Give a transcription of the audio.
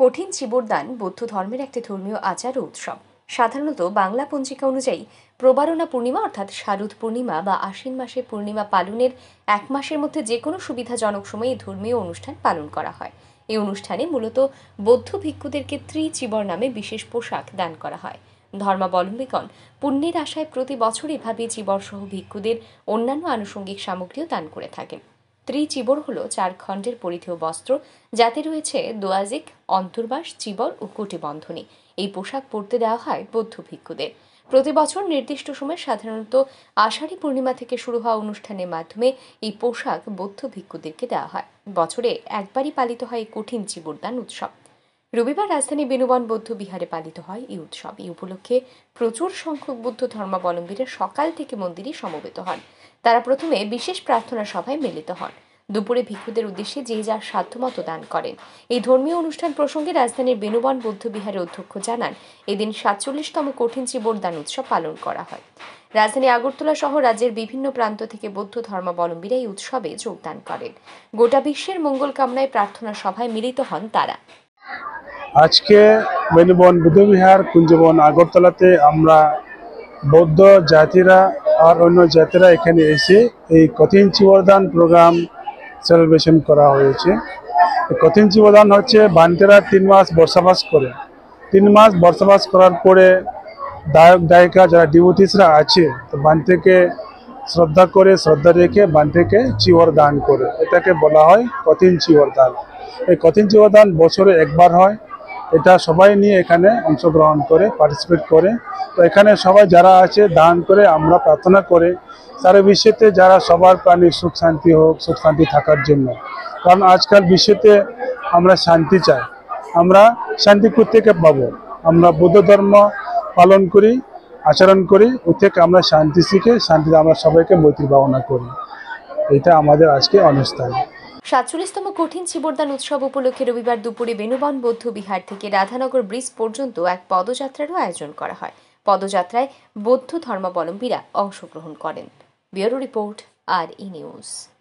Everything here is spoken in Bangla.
কঠিন চিবরদান বৌদ্ধ ধর্মের একটি ধর্মীয় আচার ও উৎসব সাধারণত বাংলা পঞ্জিকা অনুযায়ী প্রবারণা পূর্ণিমা অর্থাৎ শারদ পূর্ণিমা বা আশ্বিন মাসে পূর্ণিমা পালনের এক মাসের মধ্যে যে কোনো সুবিধাজনক সময়ে এই ধর্মীয় অনুষ্ঠান পালন করা হয় এই অনুষ্ঠানে মূলত বৌদ্ধ ভিক্ষুদেরকে ত্রিচিবর নামে বিশেষ পোশাক দান করা হয় ধর্মাবলম্বীগণ পুণ্যের আশায় প্রতি বছর এভাবে সহ ভিক্ষুদের অন্যান্য আনুষঙ্গিক সামগ্রীও দান করে থাকেন ত্রিচিবর হল চার খণ্ডের পরিধেয় বস্ত্র যাতে রয়েছে দোয়াজিক অন্তর্বাস চিবর ও কুটিবন্ধনী এই পোশাক পরতে দেওয়া হয় বৌদ্ধ ভিক্ষুদের প্রতি বছর নির্দিষ্ট সময় সাধারণত আষাঢ়ী পূর্ণিমা থেকে শুরু হওয়া অনুষ্ঠানের মাধ্যমে এই পোশাক বৌদ্ধ ভিক্ষুদেরকে দেওয়া হয় বছরে একবারই পালিত হয় এই কঠিন চিবরদান উৎসব রবিবার রাজধানী বেনুবন বৌদ্ধ বিহারে পালিত হয় এই উৎসব এই উপলক্ষে প্রচুর সংখ্যক বৌদ্ধ ধর্মাবলম্বীরা সকাল থেকে মন্দিরে সমবেত হন তারা প্রথমে বিশেষ প্রার্থনা সভায় মিলিত হন দুপুরে ভিক্ষুদের উদ্দেশ্যে যে যার সাধ্যমত দান করেন এই ধর্মীয় অনুষ্ঠান প্রসঙ্গে রাজধানীর বেনুবন বিহারে অধ্যক্ষ জানান এদিন সাতচল্লিশতম কঠিন জীবনদান উৎসব পালন করা হয় রাজধানী আগরতলা সহ রাজ্যের বিভিন্ন প্রান্ত থেকে বৌদ্ধ ধর্মাবলম্বীরা এই উৎসবে যোগদান করেন গোটা বিশ্বের মঙ্গল কামনায় প্রার্থনা সভায় মিলিত হন তারা আজকে মেনুবন বুদ্ধবিহার কুঞ্জবন আগরতলাতে আমরা বৌদ্ধ জাতিরা আর অন্য জাতিরা এখানে এসে এই কঠিন চিবরদান প্রোগ্রাম সেলিব্রেশন করা হয়েছে কঠিন চিবদান হচ্ছে বান্তেরা তিন মাস বর্ষাবাস করে তিন মাস বর্ষাবাস করার পরে দায়ক দায়িকা যারা ডিউটিসরা আছে তো বান্তেকে শ্রদ্ধা করে শ্রদ্ধা রেখে বান্তেকে চিওর দান করে এটাকে বলা হয় কঠিন চিওর দান এই কঠিন চিওর দান বছরে একবার হয় এটা সবাই নিয়ে এখানে অংশগ্রহণ করে পার্টিসিপেট করে তো এখানে সবাই যারা আছে দান করে আমরা প্রার্থনা করে সারা বিশ্বেতে যারা সবার প্রাণী সুখ শান্তি হোক সুখ শান্তি থাকার জন্য কারণ আজকাল বিশ্বেতে আমরা শান্তি চাই আমরা শান্তি থেকে পাবো আমরা বৌদ্ধ ধর্ম পালন করি আচরণ করি ও থেকে আমরা শান্তি শিখে শান্তিতে আমরা সবাইকে মৈত্রী ভাবনা করি এটা আমাদের আজকে অনুষ্ঠান সাতচল্লিশতম কঠিন চিবরদান উৎসব উপলক্ষে রবিবার দুপুরে বেনুবন বৌদ্ধবিহার থেকে রাধানগর ব্রিজ পর্যন্ত এক পদযাত্রারও আয়োজন করা হয় পদযাত্রায় বৌদ্ধ ধর্মাবলম্বীরা অংশগ্রহণ করেন bureau report R E news